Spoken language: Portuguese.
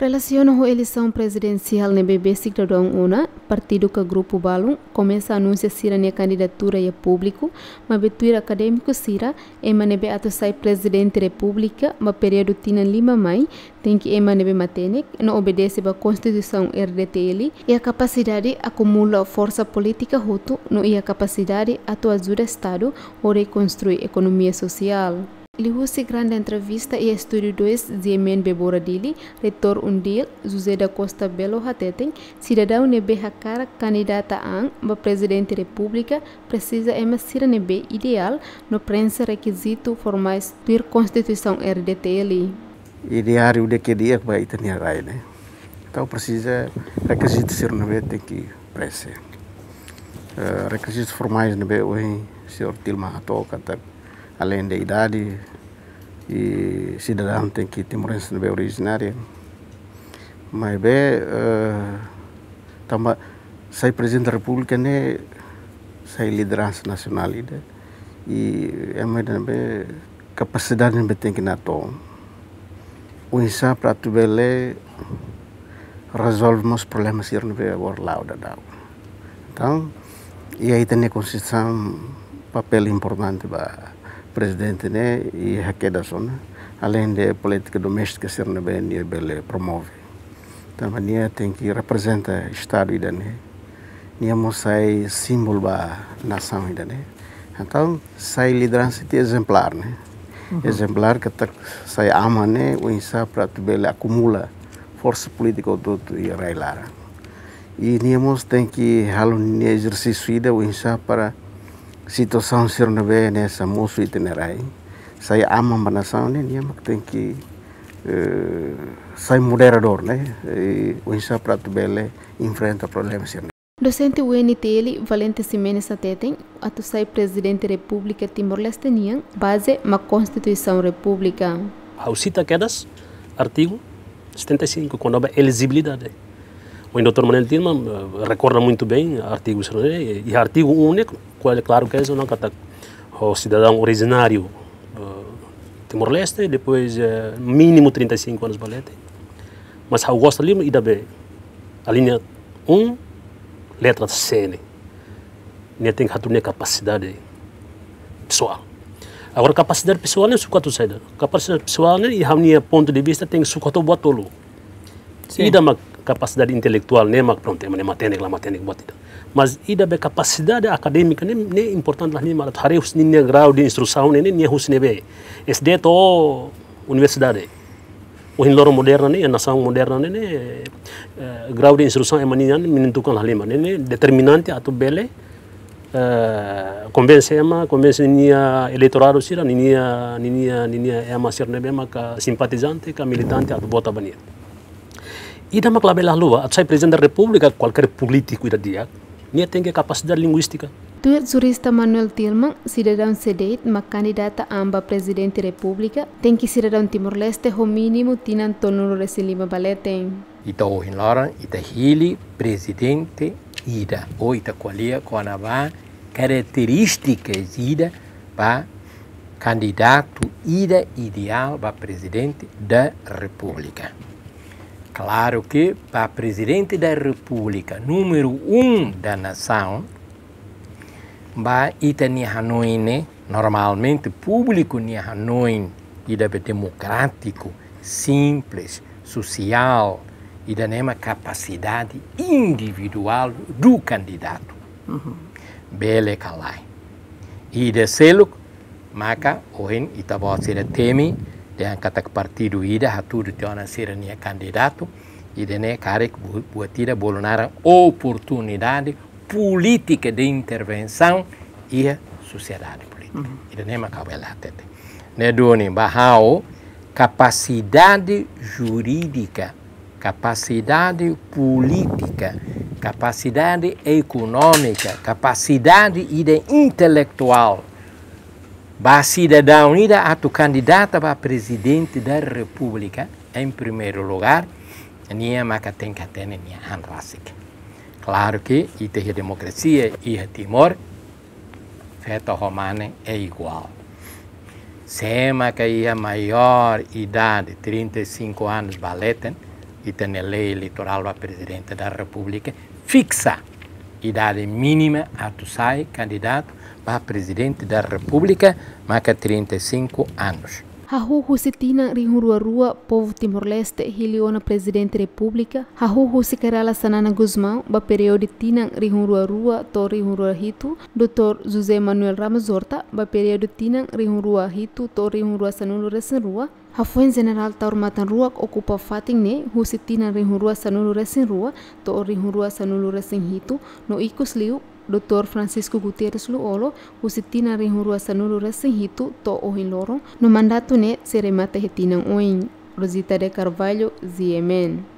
Relaciona a eleição presidencial no BB Cidadão Una, partido que Grupo Balum começa a anunciar Sira na candidatura a público, mas betuir acadêmico Sira, emanebe nebe ato sai presidente da república, ma período tina lima mai, tem que ema nebe matenek, não obedece a constituição RDTL, e a capacidade acumula força política ruto, não e a capacidade atua ajuda Estado ou reconstruir economia social. Lihusi grande entrevista e estúdio 2 Zemen Beboradili, retor undil, José da Costa Belo Hateteng, cidadão nebe hakara candidata ang, ba presidente república, precisa ema sira nebe ideal no prensa requisito formais pir constituição RDTL. Ideário de que dia vai ter rai, né? Então precisa requisito ser nebe tem que prensa. Uh, eh, requisitos formais nebe o senhor Tilma Hatou, tá? além da idade, e cidadão tem que timorense não é originário. Mas bem, uh, eh, também, sai presidente da República, né, sai liderança nacional, e é mais também capacidade que tem que nato. O insa para tu bele resolve os problemas que não vê agora da Então, e aí tem a constituição papel importante para presidente né, e arrecadação, né? além de política doméstica ser né, bem promove. Então, a Nia tem que representar o Estado ainda, né? Nia sai é símbolo da nação ainda, né? Então, sai liderança exemplar, né? Uhum. Exemplar que tá, sai ama, né? O insa para ele acumula força política do e railara. E Nia tem que halunia exercício ainda o insa para situação ser no bem nessa moço itinerai sai ama manação né nem mas tem que sai moderador né e o insa prato bele enfrenta problemas ser Docente UNTL Valente Simenes Ateten, atusai presidente República Timor-Leste nian, base ma Constituição República. Hausita quedas, artigo 75, quando há elegibilidade o Dr. Manuel Tilman eh, recorda muito bem artigos é? e artigo único, qual é claro que é o não o cidadão originário de eh, Timor-Leste, depois eh, mínimo 35 anos balete. Mas eu gosto ali e bem. A linha 1, letra C, né? Ele né, tem que ter capacidade pessoal. Agora, capacidade pessoal não é sucato saída. Capacidade pessoal, né, e a minha ponto de vista, tem sucato botolo. E da capacidade intelectual nema que pronto nema técnica lá técnica boa mas ida be capacidade acadêmica nem nem importante lá nem mal tare hus nem eh, grau de instrução nem nem hus nem be es de to universidade o hin loro moderna nem a nação moderna nem nem grau de instrução é maninha menentukan lá lima nem determinante atau bele Uh, eh, convence ema convence ninia eleitorado sira ninia ninia ninia ema sirnebe ema ka simpatizante ka militante atu bota bania Ida maklabela lua, a presidente da república, qualquer político ida dia, nia tem que capacidade linguística. O jurista Manuel Tilman, cidadão sedeit, uma candidata amba presidente república, tem que cidadão Timor-Leste, o mínimo, tina Antônio Lima Baletem. Ita Ohinlara, Ita Hili, presidente, Ida, ou Ita Qualia, Quanabá, características Ida para candidato Ida ideal para presidente da república. Claro que para presidente da República, número um da nação, para ita ni Hanoi né? normalmente público ni Hanoi deve democrático, simples, social e da mesma capacidade individual do candidato. Uhum. Bele kalai. E de selo, maka ohen ita teme, dengan cada partido ida uma tiona sirania candidato idene care buatira bolonara oportunidade política de intervenção e a sociedade política. Uhum. Idene macabela tete. Nedoni bahao capacidade jurídica, capacidade política, capacidade econômica, capacidade intelectual para Cidadã Unida, a tu candidata para presidente da República, em primeiro lugar, nia maca tem que ter minha Claro que ita a democracia e a Timor, feta romana é igual. Sema que a maior idade, 35 anos, valeten, e tem a lei eleitoral para presidente da República fixa idade mínima a tu sai candidato para presidente da República, marca 35 anos. ring husitina rua povo Timor-Leste hiliona presidente Hahu husi Kerala Sanana Guzmão ba periode tina rua to hitu, Dr. José Manuel Ramos Horta ba periode tina hitu to rinhuruasanulu rua. Hafuen General matan Ruak okupa fating ne ring rinhurua sanulu rua to rinhurua sanulu hitu, no ikus liu Dr. Francisco Gutierrez Luolo usitina rinhurua sanurura senhito to ohin loro no mandato ne seremata retinan oin Rosita de Carvalho, Ziemen.